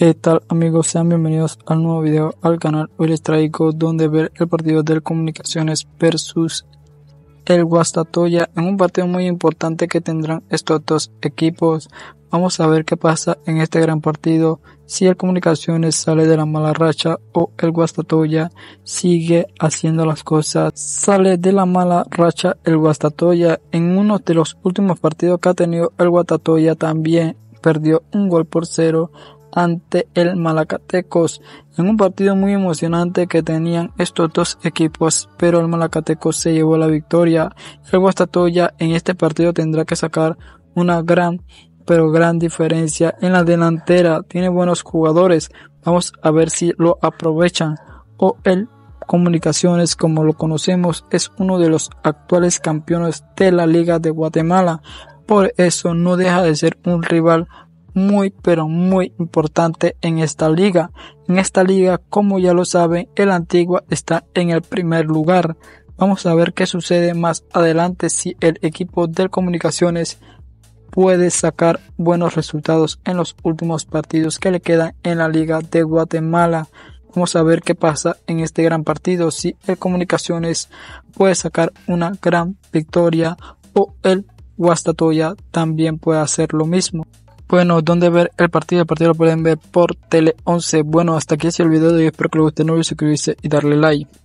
¿Qué tal amigos? Sean bienvenidos al nuevo video al canal. Hoy les traigo donde ver el partido del Comunicaciones versus el Guastatoya en un partido muy importante que tendrán estos dos equipos. Vamos a ver qué pasa en este gran partido, si el Comunicaciones sale de la mala racha o el Guastatoya sigue haciendo las cosas. Sale de la mala racha el Guastatoya en uno de los últimos partidos que ha tenido el Guastatoya también perdió un gol por cero ante el Malacatecos en un partido muy emocionante que tenían estos dos equipos, pero el Malacatecos se llevó la victoria. El Guastatoya en este partido tendrá que sacar una gran, pero gran diferencia en la delantera. Tiene buenos jugadores. Vamos a ver si lo aprovechan o el Comunicaciones, como lo conocemos, es uno de los actuales campeones de la Liga de Guatemala. Por eso no deja de ser un rival muy pero muy importante en esta liga. En esta liga, como ya lo saben, el Antigua está en el primer lugar. Vamos a ver qué sucede más adelante si el equipo de comunicaciones puede sacar buenos resultados en los últimos partidos que le quedan en la liga de Guatemala. Vamos a ver qué pasa en este gran partido, si el comunicaciones puede sacar una gran victoria o el Guastatoya también puede hacer lo mismo. Bueno, ¿dónde ver el partido? El partido lo pueden ver por Tele 11. Bueno, hasta aquí ha sido el video y espero que les guste. No olviden suscribirse y darle like.